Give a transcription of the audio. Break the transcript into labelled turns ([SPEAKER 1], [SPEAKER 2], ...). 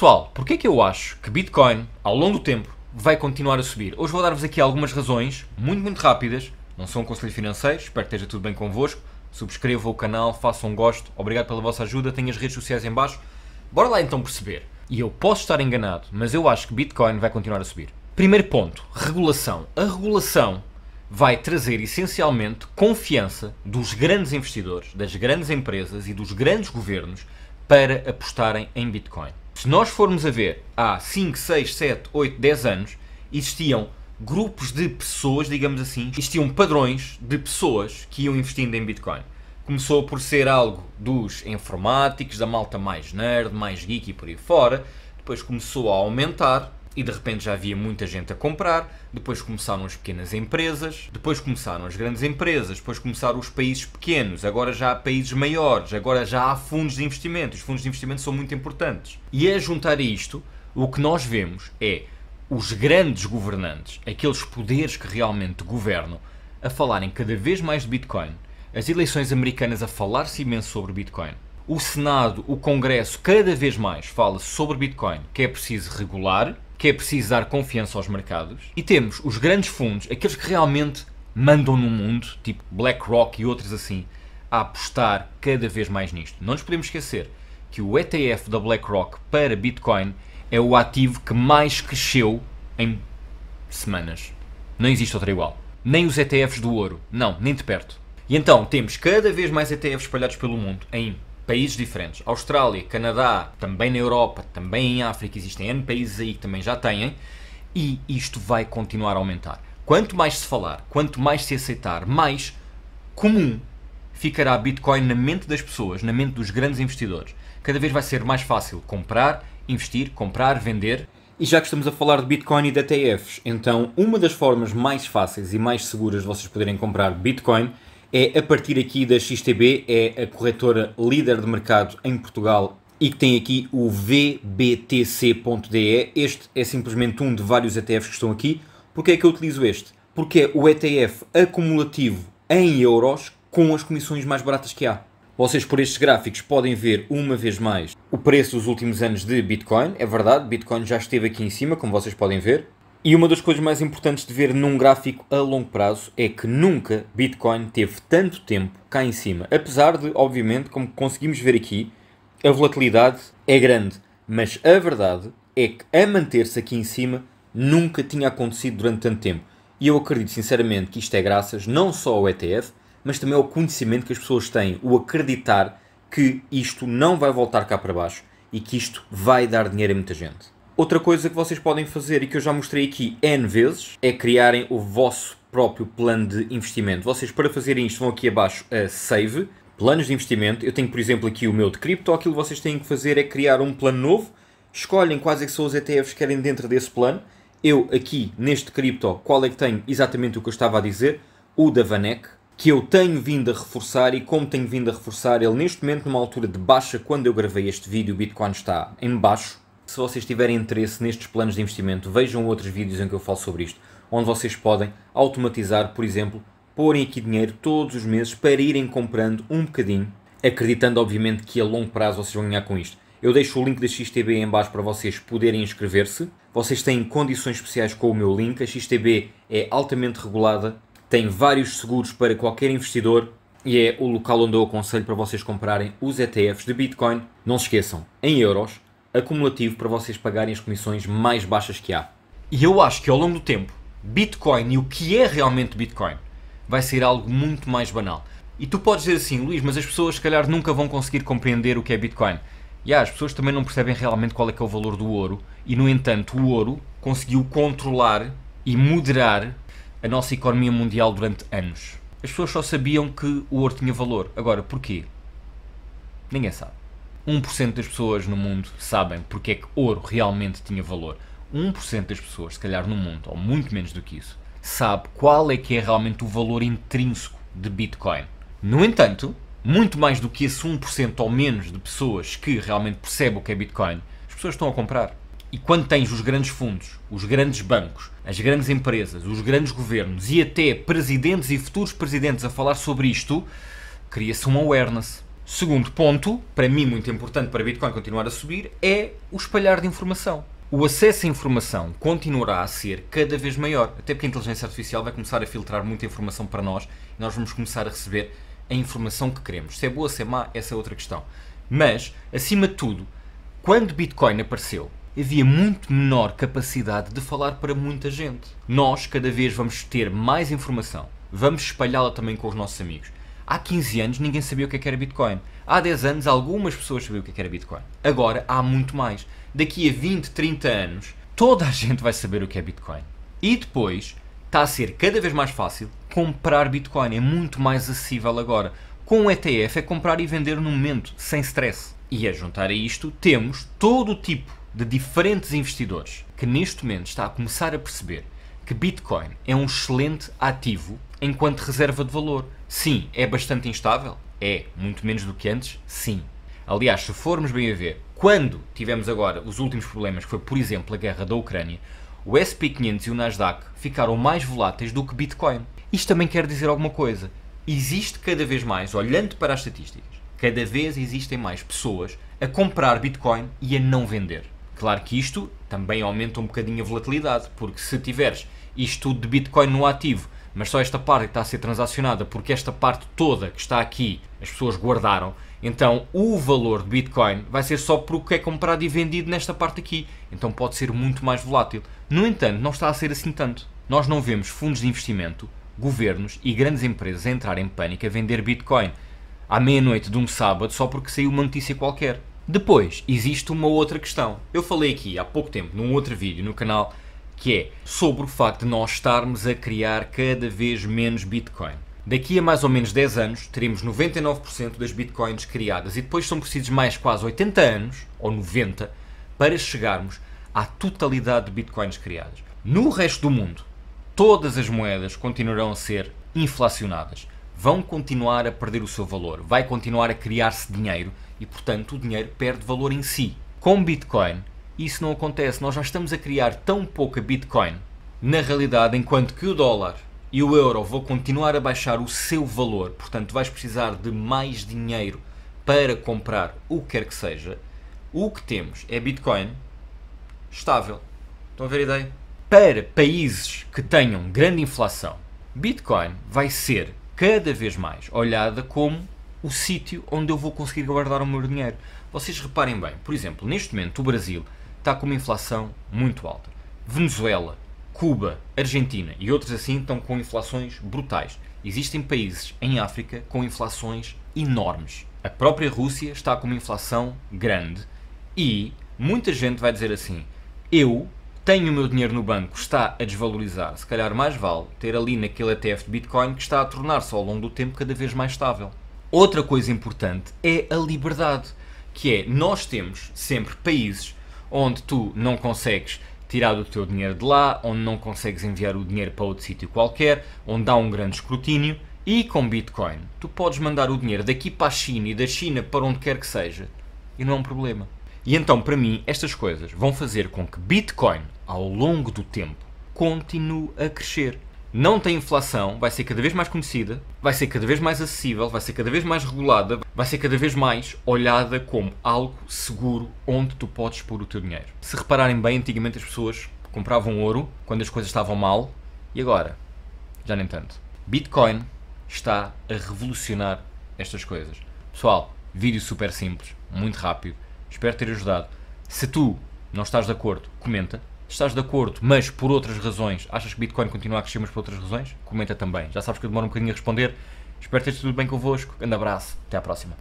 [SPEAKER 1] Pessoal, é que eu acho que Bitcoin, ao longo do tempo, vai continuar a subir? Hoje vou dar-vos aqui algumas razões, muito, muito rápidas. Não sou um conselho financeiro, espero que esteja tudo bem convosco. Subscrevam o canal, façam um gosto, obrigado pela vossa ajuda, tenho as redes sociais em baixo. Bora lá então perceber. E eu posso estar enganado, mas eu acho que Bitcoin vai continuar a subir. Primeiro ponto, regulação. A regulação vai trazer essencialmente confiança dos grandes investidores, das grandes empresas e dos grandes governos para apostarem em Bitcoin se nós formos a ver, há 5, 6, 7, 8, 10 anos, existiam grupos de pessoas, digamos assim, existiam padrões de pessoas que iam investindo em Bitcoin. Começou por ser algo dos informáticos, da malta mais nerd, mais geek e por aí fora, depois começou a aumentar e de repente já havia muita gente a comprar, depois começaram as pequenas empresas, depois começaram as grandes empresas, depois começaram os países pequenos, agora já há países maiores, agora já há fundos de investimento, os fundos de investimento são muito importantes. E a é juntar a isto, o que nós vemos é os grandes governantes, aqueles poderes que realmente governam, a falarem cada vez mais de Bitcoin, as eleições americanas a falar-se imenso sobre Bitcoin, o Senado, o Congresso, cada vez mais fala sobre Bitcoin, que é preciso regular, que é preciso dar confiança aos mercados, e temos os grandes fundos, aqueles que realmente mandam no mundo, tipo BlackRock e outros assim, a apostar cada vez mais nisto. Não nos podemos esquecer que o ETF da BlackRock para Bitcoin é o ativo que mais cresceu em semanas. Não existe outra igual. Nem os ETFs do ouro. Não, nem de perto. E então temos cada vez mais ETFs espalhados pelo mundo em países diferentes. Austrália, Canadá, também na Europa, também em África, existem N países aí que também já têm, e isto vai continuar a aumentar. Quanto mais se falar, quanto mais se aceitar, mais comum ficará Bitcoin na mente das pessoas, na mente dos grandes investidores. Cada vez vai ser mais fácil comprar, investir, comprar, vender. E já que estamos a falar de Bitcoin e de ETFs, então uma das formas mais fáceis e mais seguras de vocês poderem comprar Bitcoin é a partir aqui da XTB, é a corretora líder de mercado em Portugal e que tem aqui o VBTC.de. Este é simplesmente um de vários ETFs que estão aqui. Porquê é que eu utilizo este? Porque é o ETF acumulativo em euros com as comissões mais baratas que há. Vocês por estes gráficos podem ver uma vez mais o preço dos últimos anos de Bitcoin. É verdade, Bitcoin já esteve aqui em cima, como vocês podem ver. E uma das coisas mais importantes de ver num gráfico a longo prazo é que nunca Bitcoin teve tanto tempo cá em cima. Apesar de, obviamente, como conseguimos ver aqui, a volatilidade é grande. Mas a verdade é que a manter-se aqui em cima nunca tinha acontecido durante tanto tempo. E eu acredito sinceramente que isto é graças não só ao ETF, mas também ao conhecimento que as pessoas têm, o acreditar que isto não vai voltar cá para baixo e que isto vai dar dinheiro a muita gente. Outra coisa que vocês podem fazer e que eu já mostrei aqui N vezes é criarem o vosso próprio plano de investimento. Vocês para fazerem isto vão aqui abaixo a Save, Planos de Investimento. Eu tenho por exemplo aqui o meu de cripto. Aquilo que vocês têm que fazer é criar um plano novo. Escolhem quais é que são os ETFs que querem dentro desse plano. Eu aqui neste cripto qual é que tenho exatamente o que eu estava a dizer. O da Vanek que eu tenho vindo a reforçar e como tenho vindo a reforçar ele neste momento numa altura de baixa quando eu gravei este vídeo o Bitcoin está em baixo se vocês tiverem interesse nestes planos de investimento, vejam outros vídeos em que eu falo sobre isto, onde vocês podem automatizar, por exemplo, porem aqui dinheiro todos os meses para irem comprando um bocadinho, acreditando obviamente que a longo prazo vocês vão ganhar com isto. Eu deixo o link da XTB em baixo para vocês poderem inscrever-se. Vocês têm condições especiais com o meu link. A XTB é altamente regulada, tem vários seguros para qualquer investidor e é o local onde eu aconselho para vocês comprarem os ETFs de Bitcoin. Não se esqueçam, em euros, acumulativo para vocês pagarem as comissões mais baixas que há. E eu acho que ao longo do tempo, Bitcoin e o que é realmente Bitcoin vai ser algo muito mais banal. E tu podes dizer assim, Luís, mas as pessoas se calhar nunca vão conseguir compreender o que é Bitcoin. E ah, as pessoas também não percebem realmente qual é que é o valor do ouro e, no entanto, o ouro conseguiu controlar e moderar a nossa economia mundial durante anos. As pessoas só sabiam que o ouro tinha valor. Agora, porquê? Ninguém sabe. 1% das pessoas no mundo sabem porque é que ouro realmente tinha valor. 1% das pessoas, se calhar no mundo, ou muito menos do que isso, sabe qual é que é realmente o valor intrínseco de Bitcoin. No entanto, muito mais do que esse 1% ou menos de pessoas que realmente percebem o que é Bitcoin, as pessoas estão a comprar. E quando tens os grandes fundos, os grandes bancos, as grandes empresas, os grandes governos e até presidentes e futuros presidentes a falar sobre isto, cria-se um awareness. Segundo ponto, para mim muito importante para Bitcoin continuar a subir, é o espalhar de informação. O acesso à informação continuará a ser cada vez maior, até porque a inteligência artificial vai começar a filtrar muita informação para nós e nós vamos começar a receber a informação que queremos. Se é boa, se é má, essa é outra questão. Mas, acima de tudo, quando Bitcoin apareceu, havia muito menor capacidade de falar para muita gente. Nós, cada vez, vamos ter mais informação, vamos espalhá-la também com os nossos amigos. Há 15 anos ninguém sabia o que é era Bitcoin. Há 10 anos algumas pessoas sabiam o é que era Bitcoin. Agora há muito mais. Daqui a 20, 30 anos, toda a gente vai saber o que é Bitcoin. E depois está a ser cada vez mais fácil comprar Bitcoin. É muito mais acessível agora. Com o ETF é comprar e vender no momento, sem stress. E a juntar a isto, temos todo o tipo de diferentes investidores que neste momento está a começar a perceber que Bitcoin é um excelente ativo enquanto reserva de valor. Sim, é bastante instável? É, muito menos do que antes? Sim. Aliás, se formos bem a ver, quando tivemos agora os últimos problemas, que foi, por exemplo, a guerra da Ucrânia, o SP500 e o Nasdaq ficaram mais voláteis do que Bitcoin. Isto também quer dizer alguma coisa. Existe cada vez mais, olhando para as estatísticas, cada vez existem mais pessoas a comprar Bitcoin e a não vender. Claro que isto também aumenta um bocadinho a volatilidade, porque se tiveres isto tudo de Bitcoin no ativo mas só esta parte está a ser transacionada porque esta parte toda que está aqui as pessoas guardaram. Então o valor do Bitcoin vai ser só por o que é comprado e vendido nesta parte aqui. Então pode ser muito mais volátil. No entanto, não está a ser assim tanto. Nós não vemos fundos de investimento, governos e grandes empresas entrar em pânico a vender Bitcoin à meia-noite de um sábado só porque saiu uma notícia qualquer. Depois, existe uma outra questão. Eu falei aqui há pouco tempo, num outro vídeo no canal, que é sobre o facto de nós estarmos a criar cada vez menos Bitcoin. Daqui a mais ou menos 10 anos, teremos 99% das bitcoins criadas e depois são precisos mais quase 80 anos, ou 90, para chegarmos à totalidade de bitcoins criadas. No resto do mundo, todas as moedas continuarão a ser inflacionadas, vão continuar a perder o seu valor, vai continuar a criar-se dinheiro e, portanto, o dinheiro perde valor em si. Com Bitcoin, isso não acontece. Nós já estamos a criar tão pouca Bitcoin, na realidade, enquanto que o dólar e o euro vão continuar a baixar o seu valor, portanto, vais precisar de mais dinheiro para comprar o que quer que seja. O que temos é Bitcoin estável. Estão a ver a ideia? Para países que tenham grande inflação, Bitcoin vai ser cada vez mais olhada como o sítio onde eu vou conseguir guardar o meu dinheiro. Vocês reparem bem, por exemplo, neste momento o Brasil está com uma inflação muito alta. Venezuela, Cuba, Argentina e outros assim estão com inflações brutais. Existem países em África com inflações enormes. A própria Rússia está com uma inflação grande e muita gente vai dizer assim: eu tenho o meu dinheiro no banco, está a desvalorizar. Se calhar mais vale ter ali naquele ETF de Bitcoin que está a tornar-se ao longo do tempo cada vez mais estável. Outra coisa importante é a liberdade, que é nós temos sempre países onde tu não consegues tirar o teu dinheiro de lá, onde não consegues enviar o dinheiro para outro sítio qualquer, onde há um grande escrutínio. E com Bitcoin, tu podes mandar o dinheiro daqui para a China e da China para onde quer que seja e não é um problema. E então, para mim, estas coisas vão fazer com que Bitcoin, ao longo do tempo, continue a crescer não tem inflação, vai ser cada vez mais conhecida, vai ser cada vez mais acessível, vai ser cada vez mais regulada, vai ser cada vez mais olhada como algo seguro onde tu podes pôr o teu dinheiro. Se repararem bem, antigamente as pessoas compravam ouro quando as coisas estavam mal e agora já nem tanto. Bitcoin está a revolucionar estas coisas. Pessoal, vídeo super simples, muito rápido. Espero ter ajudado. Se tu não estás de acordo, comenta estás de acordo, mas por outras razões, achas que Bitcoin continua a crescer, mas por outras razões? Comenta também. Já sabes que eu demoro um bocadinho a responder. Espero que esteja tudo bem convosco. Grande abraço, até à próxima.